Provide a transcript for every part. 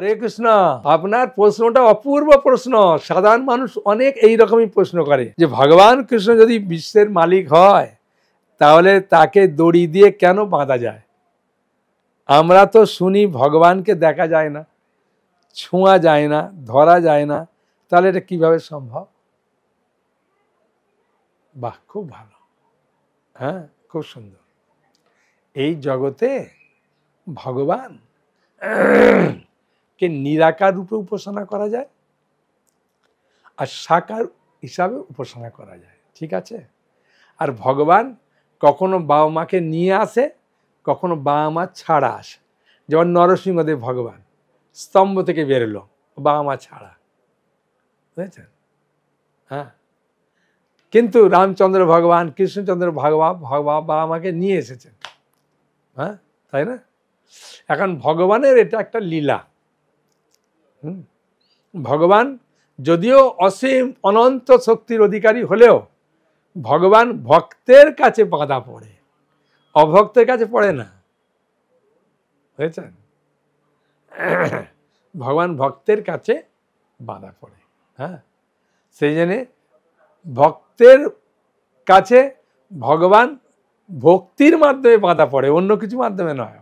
হরে কৃষ্ণ আপনার প্রশ্নটা অপূর্ব প্রশ্ন সাধারণ মানুষ অনেক এই রকমই প্রশ্ন করে যে ভগবান কৃষ্ণ যদি বিশ্বের মালিক হয় তাহলে তাকে দড়ি দিয়ে কেন বাঁধা যায় আমরা তো শুনি ভগবানকে দেখা যায় না ছোঁয়া যায় না ধরা যায় না তাহলে এটা কিভাবে সম্ভব বাহ খুব ভালো হ্যাঁ খুব সুন্দর এই জগতে ভগবান কে নিরাকার রূপে উপাসনা করা যায় আর সাকার হিসাবে উপাসনা করা যায় ঠিক আছে আর ভগবান কখনো বাবা মাকে নিয়ে আসে কখনো বাবা মা ছাড়া আসে যেমন নরসিংহদেব ভগবান স্তম্ভ থেকে বেরোলো বাবা মা ছাড়া বুঝেছেন হ্যাঁ কিন্তু রামচন্দ্র ভগবান কৃষ্ণচন্দ্র ভগবান ভগবান বাবা মাকে নিয়ে এসেছেন হ্যাঁ তাই না এখন ভগবানের এটা একটা লীলা ভগবান যদিও অসীম অনন্ত শক্তির অধিকারী হলেও ভগবান ভক্তের কাছে বাঁধা পড়ে অভক্তের কাছে পড়ে না বুঝেছেন ভগবান ভক্তের কাছে বাঁধা পড়ে হ্যাঁ সেই জন্যে ভক্তের কাছে ভগবান ভক্তির মাধ্যমে বাঁধা পড়ে অন্য কিছু মাধ্যমে নয়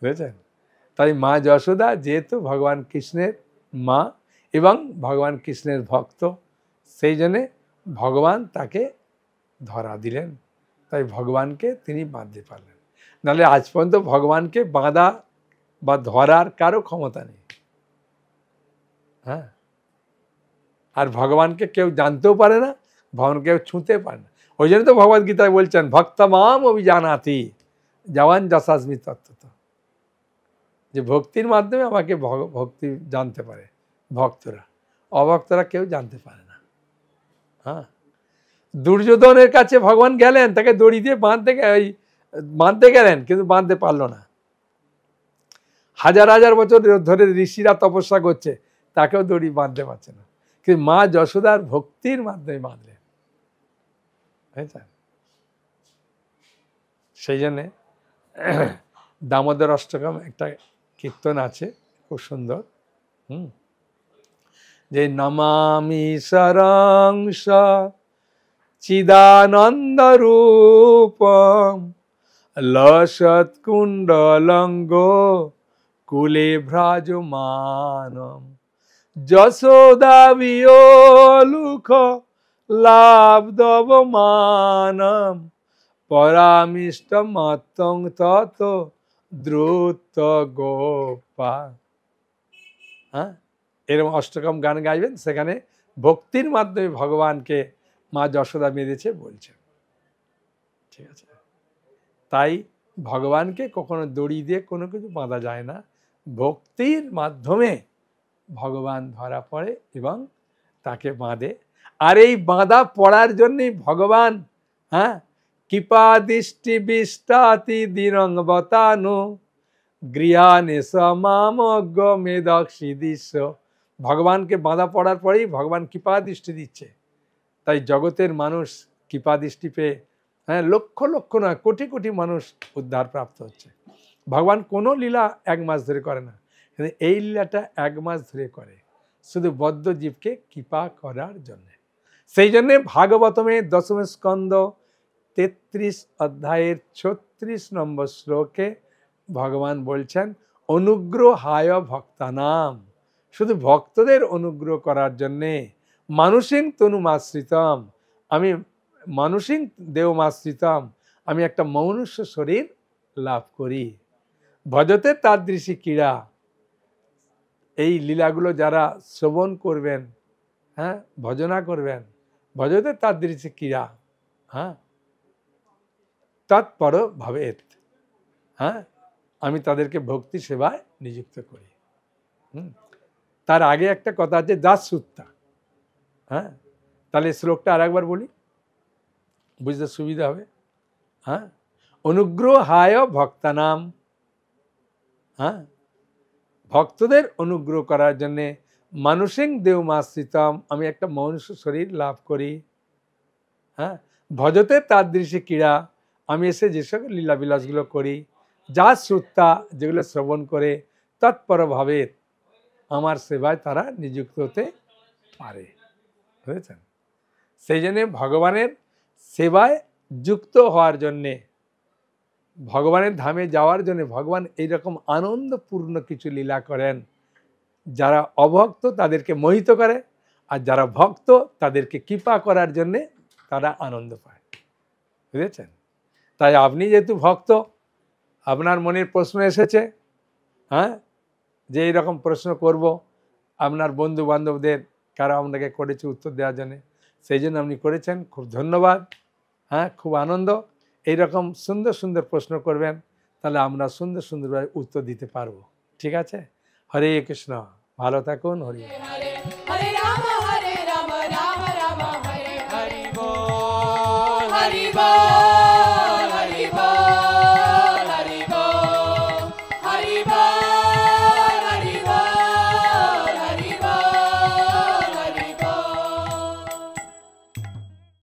বুঝেছেন তাই মা যশোদা যেহেতু ভগবান কৃষ্ণের মা এবং ভগবান কৃষ্ণের ভক্ত সেই জন্যে ভগবান তাকে ধরা দিলেন তাই ভগবানকে তিনি বাঁধতে পারলেন নাহলে আজ পর্যন্ত ভগবানকে বাঁধা বা ধরার কারো ক্ষমতা নেই হ্যাঁ আর ভগবানকে কেউ জানতেও পারে না ভগবান কেউ ছুঁতে পারে না ওই জন্য তো ভগবদ্গীতায় বলছেন ভক্তমাম অভিজানাতি জওয়ান যশাসমি তত্ত্ব যে ভক্তির মাধ্যমে আমাকে ভক্তি জানতে পারে ভক্তরা অভক্তরা কেউ জানতে পারে না হ্যাঁ দুর্যোধনের কাছে ভগবান গেলেন তাকে দড়ি দিয়ে বাঁধতে ওই বাঁধতে গেলেন কিন্তু বাঁধতে পারলো না হাজার হাজার বছর ধরে ঋষিরা তপস্যা করছে তাকেও দড়ি বাঁধতে পারছে না কিন্তু মা যশোদার ভক্তির মাধ্যমে বাঁধলেন বুঝেছেন সেই জন্যে দামোদর অষ্টকম একটা কীর্তন আছে খুব সুন্দর হুম যে নমামি সরংস চিদানন্দ রূপ লসৎকুণ্ডলঙ্গ কুলে ভ্রাজমান যশোদা মানম পরামিষ্ট পরামিষ্টমত্তং তত দ্রুত গোপা হ্যাঁ এরকম অষ্টকম গান গাইবেন সেখানে ভক্তির মাধ্যমে ভগবানকে মা যশোদা মেরেছে বলছেন ঠিক আছে তাই ভগবানকে কখনো দড়ি দিয়ে কোনো কিছু বাঁধা যায় না ভক্তির মাধ্যমে ভগবান ধরা পড়ে এবং তাকে বাঁধে আর এই বাঁধা পড়ার জন্যেই ভগবান হ্যাঁ কৃপা দৃষ্টি বিষ্টাতি দিরং বতানু গৃহানে সমাম মে দক্ষি দৃশ্য ভগবানকে বাঁধা পড়ার পরেই ভগবান কৃপা দৃষ্টি দিচ্ছে তাই জগতের মানুষ কৃপা দৃষ্টি পেয়ে হ্যাঁ লক্ষ লক্ষ নয় কোটি কোটি মানুষ উদ্ধার প্রাপ্ত হচ্ছে ভগবান কোনো লীলা এক মাস ধরে করে না কিন্তু এই লীলাটা এক মাস ধরে করে শুধু বদ্ধ জীবকে কৃপা করার জন্যে সেই জন্যে ভাগবতমে দশম স্কন্ধ তেত্রিশ অধ্যায়ের ছত্রিশ নম্বর শ্লোকে ভগবান বলছেন অনুগ্রহায় ভক্তানাম শুধু ভক্তদের অনুগ্রহ করার জন্যে মানুষিং তনুমাশ্রিতম আমি মানুষিং দেওমাশ্রিতম আমি একটা মনুষ্য শরীর লাভ করি ভজতে তাদৃশী ক্রীড়া এই লীলাগুলো যারা শ্রবণ করবেন হ্যাঁ ভজনা করবেন ভজতে তাদৃশী ক্রীড়া হ্যাঁ তৎপর ভবেত হ্যাঁ আমি তাদেরকে ভক্তি সেবায় নিযুক্ত করি তার আগে একটা কথা আছে দাস সুত্তা হ্যাঁ তাহলে শ্লোকটা আর একবার বলি বুঝতে সুবিধা হবে হ্যাঁ অনুগ্রহ হায় ভক্তানাম হ্যাঁ ভক্তদের অনুগ্রহ করার জন্যে মানুষিং দেউমাশ্রিতম আমি একটা মনুষ্য শরীর লাভ করি হ্যাঁ ভজতে তাদৃশী ক্রীড়া আমি এসে যেসব লীলাবিলাসগুলো করি যা শ্রোতা যেগুলো শ্রবণ করে তৎপরভাবে আমার সেবায় তারা নিযুক্ত হতে পারে বুঝেছেন সেই জন্যে ভগবানের সেবায় যুক্ত হওয়ার জন্যে ভগবানের ধামে যাওয়ার জন্য ভগবান এইরকম আনন্দপূর্ণ কিছু লীলা করেন যারা অভক্ত তাদেরকে মোহিত করে আর যারা ভক্ত তাদেরকে কৃপা করার জন্যে তারা আনন্দ পায় বুঝেছেন তাই আপনি যেহেতু ভক্ত আপনার মনের প্রশ্ন এসেছে হ্যাঁ যে এইরকম প্রশ্ন করব আপনার বন্ধু বান্ধবদের কারা আপনাকে করেছে উত্তর দেওয়ার জন্যে সেই জন্য আপনি করেছেন খুব ধন্যবাদ হ্যাঁ খুব আনন্দ এইরকম সুন্দর সুন্দর প্রশ্ন করবেন তাহলে আমরা সুন্দর সুন্দরভাবে উত্তর দিতে পারবো ঠিক আছে হরে কৃষ্ণ ভালো থাকুন হরে হরে